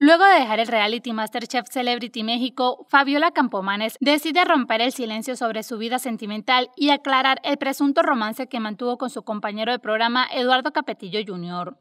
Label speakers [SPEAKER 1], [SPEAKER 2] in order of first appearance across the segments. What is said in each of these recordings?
[SPEAKER 1] Luego de dejar el reality MasterChef Celebrity México, Fabiola Campomanes decide romper el silencio sobre su vida sentimental y aclarar el presunto romance que mantuvo con su compañero de programa Eduardo Capetillo Jr.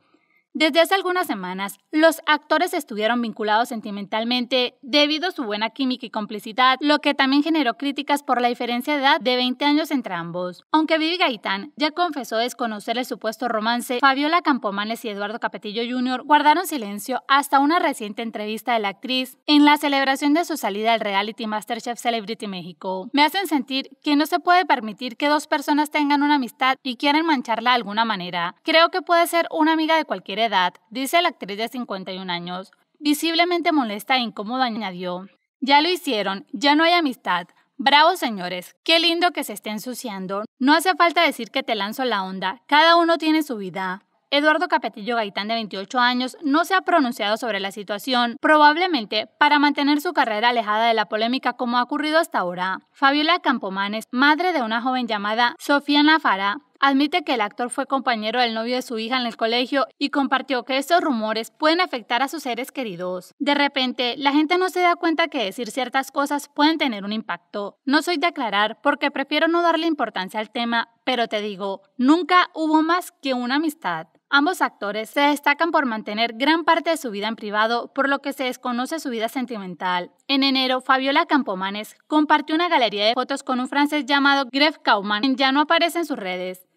[SPEAKER 1] Desde hace algunas semanas, los actores estuvieron vinculados sentimentalmente debido a su buena química y complicidad, lo que también generó críticas por la diferencia de edad de 20 años entre ambos. Aunque Vivi Gaitán ya confesó desconocer el supuesto romance, Fabiola Campomanes y Eduardo Capetillo Jr. guardaron silencio hasta una reciente entrevista de la actriz en la celebración de su salida al reality MasterChef Celebrity México. Me hacen sentir que no se puede permitir que dos personas tengan una amistad y quieran mancharla de alguna manera. Creo que puede ser una amiga de cualquier edad, dice la actriz de 51 años, visiblemente molesta e incómoda, añadió, ya lo hicieron, ya no hay amistad. Bravo señores, qué lindo que se esté ensuciando. No hace falta decir que te lanzo la onda, cada uno tiene su vida. Eduardo Capetillo Gaitán, de 28 años, no se ha pronunciado sobre la situación, probablemente para mantener su carrera alejada de la polémica como ha ocurrido hasta ahora. Fabiola Campomanes, madre de una joven llamada Sofía Nafara, admite que el actor fue compañero del novio de su hija en el colegio y compartió que estos rumores pueden afectar a sus seres queridos. De repente, la gente no se da cuenta que decir ciertas cosas pueden tener un impacto. No soy de aclarar porque prefiero no darle importancia al tema, pero te digo, nunca hubo más que una amistad. Ambos actores se destacan por mantener gran parte de su vida en privado, por lo que se desconoce su vida sentimental. En enero, Fabiola Campomanes compartió una galería de fotos con un francés llamado Gref quien ya no aparece en sus redes.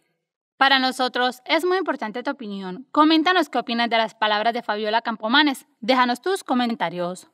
[SPEAKER 1] Para nosotros es muy importante tu opinión. Coméntanos qué opinas de las palabras de Fabiola Campomanes. Déjanos tus comentarios.